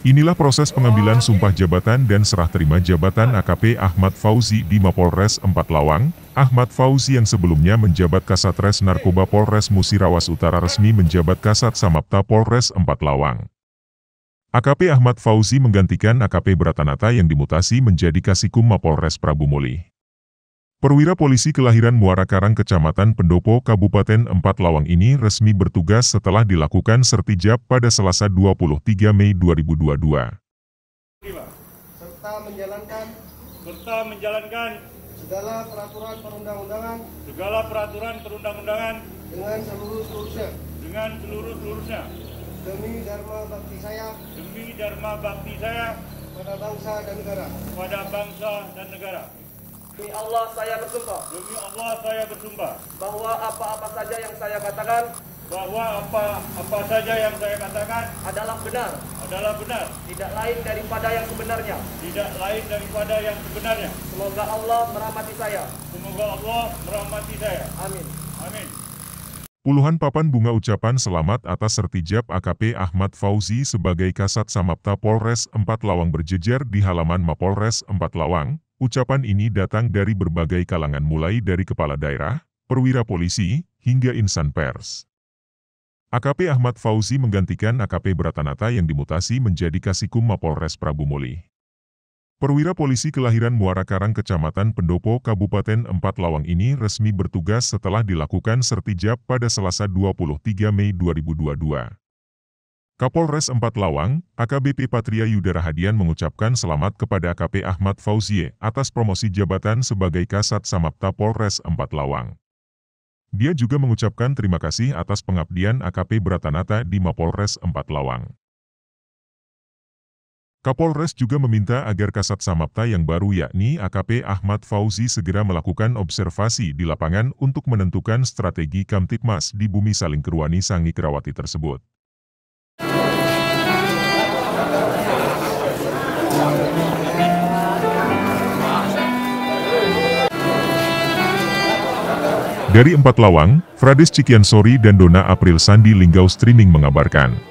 Inilah proses pengambilan sumpah jabatan dan serah terima jabatan AKP Ahmad Fauzi di Mapolres Empat Lawang. Ahmad Fauzi yang sebelumnya menjabat Kasatres Narkoba Polres Musirawas Utara resmi menjabat Kasat Samapta Polres Empat Lawang. AKP Ahmad Fauzi menggantikan AKP Bratanata yang dimutasi menjadi Kasikum Mapolres Prabu Mulih. Perwira polisi kelahiran Muara Karang Kecamatan Pendopo Kabupaten Empat Lawang ini resmi bertugas setelah dilakukan sertijab pada Selasa 23 Mei 2022. Serta menjalankan serta menjalankan segala peraturan perundang-undangan segala peraturan perundang-undangan dengan seluruh seluruhnya dengan seluruh seluruhnya demi dharma bakti saya demi dharma bakti saya pada bangsa dan negara pada bangsa dan negara Demi Allah saya bersumpah. Demi Allah saya bersumpah. Bahwa apa-apa saja yang saya katakan. Bahwa apa-apa saja yang saya katakan. Adalah benar. Adalah benar. Tidak lain daripada yang sebenarnya. Tidak lain daripada yang sebenarnya. Semoga Allah merahmati saya. Semoga Allah merahmati saya. Amin. Amin. Puluhan papan bunga ucapan selamat atas sertijab AKP Ahmad Fauzi sebagai Kasat Samapta Polres 4 Lawang berjejer di halaman Mapolres 4 Lawang, Ucapan ini datang dari berbagai kalangan mulai dari kepala daerah, perwira polisi, hingga insan pers. AKP Ahmad Fauzi menggantikan AKP Bratanata yang dimutasi menjadi Kasikum Mapolres Prabu Muli. Perwira polisi kelahiran Muara Karang Kecamatan Pendopo Kabupaten Empat Lawang ini resmi bertugas setelah dilakukan sertijab pada Selasa 23 Mei 2022. Kapolres Empat Lawang, AKBP Patria Yudara Hadian mengucapkan selamat kepada AKP Ahmad Fauzie atas promosi jabatan sebagai Kasat Samapta Polres Empat Lawang. Dia juga mengucapkan terima kasih atas pengabdian AKP Bratanata di Mapolres Empat Lawang. Kapolres juga meminta agar Kasat Samapta yang baru yakni AKP Ahmad Fauzi segera melakukan observasi di lapangan untuk menentukan strategi Kamtipmas di Bumi Saling Keruani Sangi Kerawati tersebut. Dari empat lawang, Frades Cikiansori dan Dona April Sandi Linggau Streaming mengabarkan.